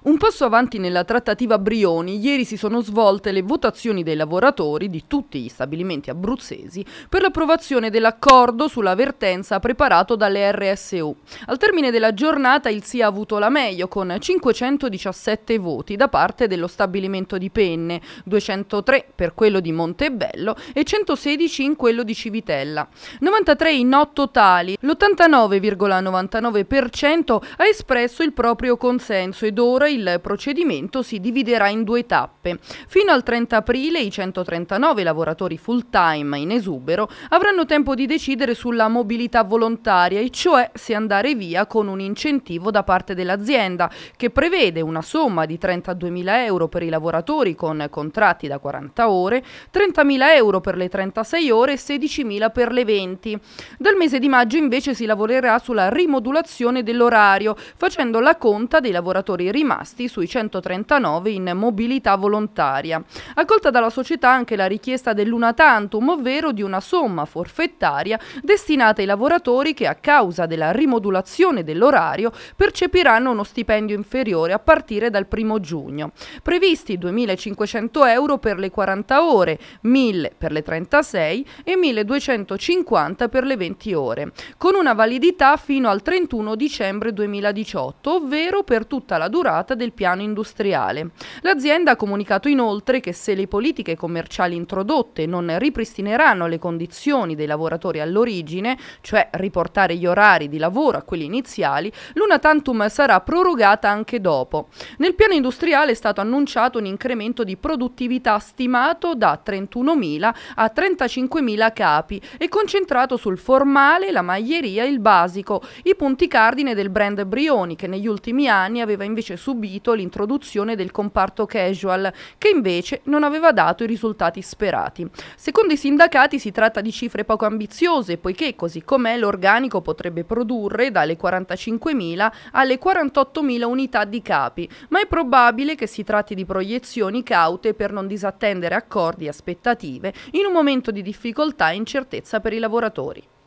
Un passo avanti nella trattativa Brioni, ieri si sono svolte le votazioni dei lavoratori di tutti gli stabilimenti abruzzesi per l'approvazione dell'accordo sulla vertenza preparato dalle RSU. Al termine della giornata il SIA ha avuto la meglio con 517 voti da parte dello stabilimento di Penne, 203 per quello di Montebello e 116 in quello di Civitella. 93 in 8 totali, l'89,99% ha espresso il proprio consenso ed ora il procedimento si dividerà in due tappe. Fino al 30 aprile i 139 lavoratori full time in esubero avranno tempo di decidere sulla mobilità volontaria, e cioè se andare via con un incentivo da parte dell'azienda, che prevede una somma di 32.000 euro per i lavoratori con contratti da 40 ore, 30.000 euro per le 36 ore e 16.000 per le 20. Dal mese di maggio invece si lavorerà sulla rimodulazione dell'orario, facendo la conta dei lavoratori rimasti rimasti sui 139 in mobilità volontaria. Accolta dalla società anche la richiesta dell'una tantum, ovvero di una somma forfettaria destinata ai lavoratori che a causa della rimodulazione dell'orario percepiranno uno stipendio inferiore a partire dal 1 giugno. Previsti 2.500 euro per le 40 ore, 1.000 per le 36 e 1.250 per le 20 ore, con una validità fino al 31 dicembre 2018, ovvero per tutta la durata data del piano industriale. L'azienda ha comunicato inoltre che se le politiche commerciali introdotte non ripristineranno le condizioni dei lavoratori all'origine, cioè riportare gli orari di lavoro a quelli iniziali, l'una tantum sarà prorogata anche dopo. Nel piano industriale è stato annunciato un incremento di produttività stimato da 31.000 a 35.000 capi e concentrato sul formale, la maglieria e il basico, i punti cardine del brand Brioni che negli ultimi anni aveva invece subito subito l'introduzione del comparto casual, che invece non aveva dato i risultati sperati. Secondo i sindacati si tratta di cifre poco ambiziose, poiché così com'è l'organico potrebbe produrre dalle 45.000 alle 48.000 unità di capi, ma è probabile che si tratti di proiezioni caute per non disattendere accordi e aspettative in un momento di difficoltà e incertezza per i lavoratori.